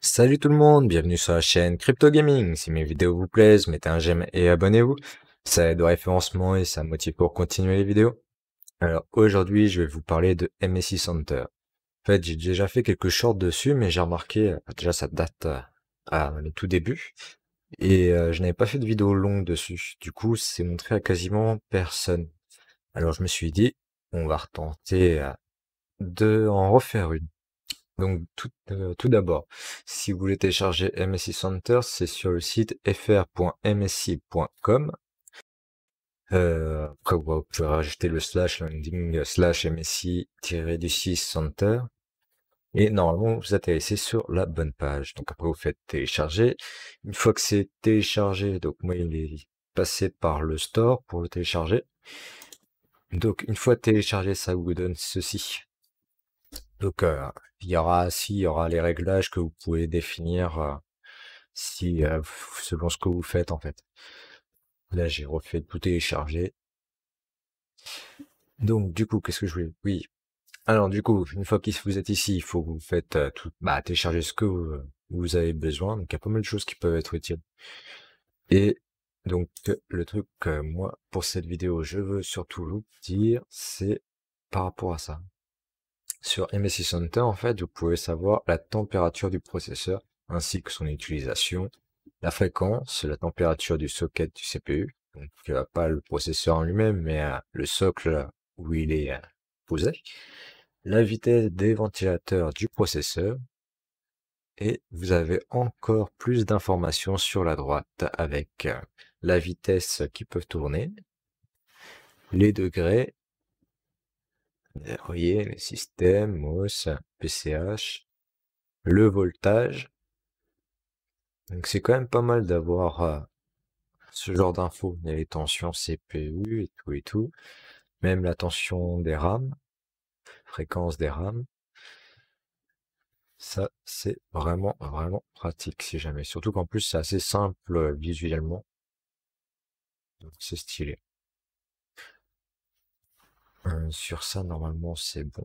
Salut tout le monde, bienvenue sur la chaîne Crypto Gaming. Si mes vidéos vous plaisent, mettez un j'aime et abonnez-vous. Ça aide au référencement et ça motive pour continuer les vidéos. Alors aujourd'hui, je vais vous parler de MSI Center. En fait, j'ai déjà fait quelques shorts dessus, mais j'ai remarqué, euh, déjà ça date euh, à le tout début, et euh, je n'avais pas fait de vidéo longue dessus. Du coup, c'est montré à quasiment personne. Alors je me suis dit, on va retenter de en refaire une. Donc euh, tout, d'abord, si vous voulez télécharger MSI Center, c'est sur le site fr.msi.com. Euh, après, vous pouvez rajouter le slash landing euh, slash MSI-du6 Center. Et normalement, vous intéressez sur la bonne page. Donc après, vous faites télécharger. Une fois que c'est téléchargé, donc moi, il est passé par le store pour le télécharger. Donc une fois téléchargé, ça vous donne ceci. Donc, il y aura, si, il y aura les réglages que vous pouvez définir si, selon ce que vous faites, en fait. Là, j'ai refait tout télécharger. Donc, du coup, qu'est-ce que je voulais? Oui. Alors, du coup, une fois que vous êtes ici, il faut que vous faites tout, bah, télécharger ce que vous, avez besoin. Donc, il y a pas mal de choses qui peuvent être utiles. Et donc, le truc, que moi, pour cette vidéo, je veux surtout vous dire, c'est par rapport à ça. Sur MSI Center, en fait, vous pouvez savoir la température du processeur ainsi que son utilisation, la fréquence, la température du socket du CPU, donc pas le processeur en lui-même, mais euh, le socle où il est euh, posé, la vitesse des ventilateurs du processeur, et vous avez encore plus d'informations sur la droite avec euh, la vitesse qui peut tourner, les degrés euh, vous voyez, les systèmes, MOS, PCH, le voltage. Donc c'est quand même pas mal d'avoir euh, ce genre d'infos. les tensions CPU et tout et tout. Même la tension des RAM, fréquence des RAM. Ça, c'est vraiment, vraiment pratique si jamais. Surtout qu'en plus, c'est assez simple euh, visuellement. Donc c'est stylé sur ça, normalement, c'est bon.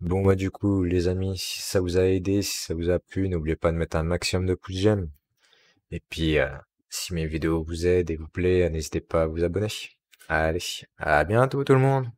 Bon, bah, du coup, les amis, si ça vous a aidé, si ça vous a plu, n'oubliez pas de mettre un maximum de pouces j'aime. Et puis, si mes vidéos vous aident et vous plaît, n'hésitez pas à vous abonner. Allez, à bientôt tout le monde